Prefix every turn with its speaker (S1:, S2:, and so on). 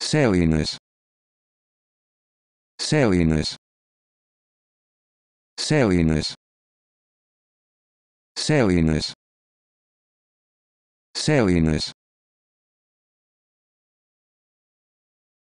S1: Saliness. Saliness. Saliness. Saliness. Saliness.